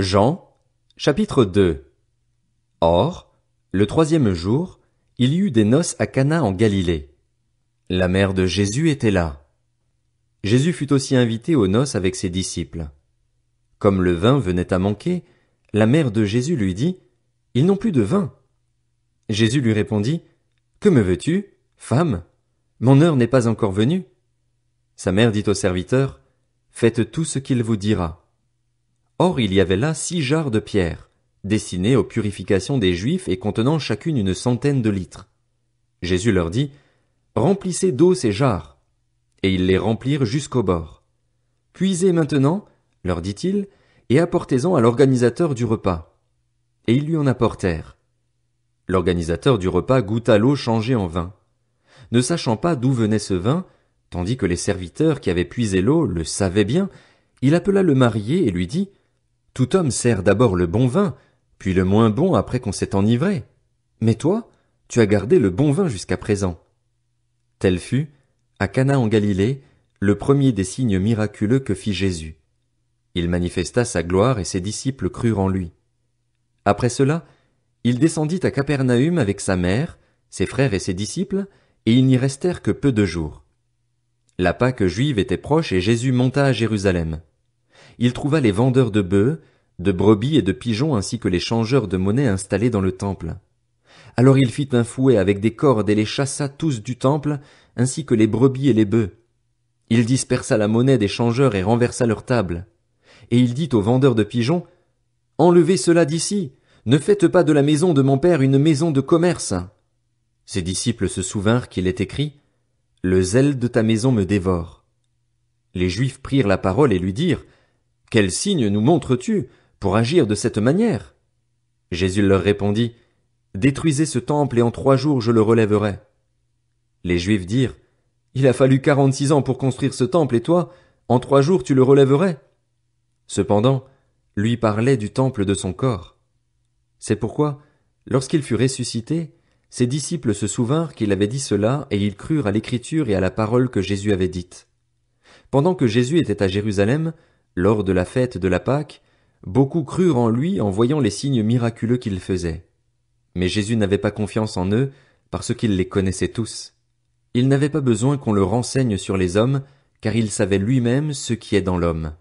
Jean, chapitre 2 Or, le troisième jour, il y eut des noces à Cana en Galilée. La mère de Jésus était là. Jésus fut aussi invité aux noces avec ses disciples. Comme le vin venait à manquer, la mère de Jésus lui dit, Ils n'ont plus de vin. Jésus lui répondit, Que me veux-tu, femme? Mon heure n'est pas encore venue. Sa mère dit au serviteur, Faites tout ce qu'il vous dira. Or il y avait là six jarres de pierre, destinées aux purifications des Juifs et contenant chacune une centaine de litres. Jésus leur dit, Remplissez d'eau ces jarres. Et ils les remplirent jusqu'au bord. Puisez maintenant, leur dit-il, et apportez-en à l'organisateur du repas. Et ils lui en apportèrent. L'organisateur du repas goûta l'eau changée en vin. Ne sachant pas d'où venait ce vin, tandis que les serviteurs qui avaient puisé l'eau le savaient bien, il appela le marié et lui dit, tout homme sert d'abord le bon vin, puis le moins bon après qu'on s'est enivré. Mais toi, tu as gardé le bon vin jusqu'à présent. Tel fut, à Cana en Galilée, le premier des signes miraculeux que fit Jésus. Il manifesta sa gloire et ses disciples crurent en lui. Après cela, il descendit à Capernaum avec sa mère, ses frères et ses disciples, et ils n'y restèrent que peu de jours. La Pâque juive était proche et Jésus monta à Jérusalem il trouva les vendeurs de bœufs, de brebis et de pigeons ainsi que les changeurs de monnaie installés dans le temple. Alors il fit un fouet avec des cordes et les chassa tous du temple, ainsi que les brebis et les bœufs. Il dispersa la monnaie des changeurs et renversa leurs tables. Et il dit aux vendeurs de pigeons, Enlevez cela d'ici, ne faites pas de la maison de mon père une maison de commerce. Ses disciples se souvinrent qu'il est écrit, Le zèle de ta maison me dévore. Les Juifs prirent la parole et lui dirent, quel signe nous montres-tu pour agir de cette manière? Jésus leur répondit, Détruisez ce temple et en trois jours je le relèverai. Les Juifs dirent, Il a fallu quarante-six ans pour construire ce temple et toi, en trois jours tu le relèverais. Cependant, lui parlait du temple de son corps. C'est pourquoi, lorsqu'il fut ressuscité, ses disciples se souvinrent qu'il avait dit cela et ils crurent à l'écriture et à la parole que Jésus avait dite. Pendant que Jésus était à Jérusalem, lors de la fête de la Pâque, beaucoup crurent en lui en voyant les signes miraculeux qu'il faisait. Mais Jésus n'avait pas confiance en eux parce qu'il les connaissait tous. Il n'avait pas besoin qu'on le renseigne sur les hommes, car il savait lui-même ce qui est dans l'homme.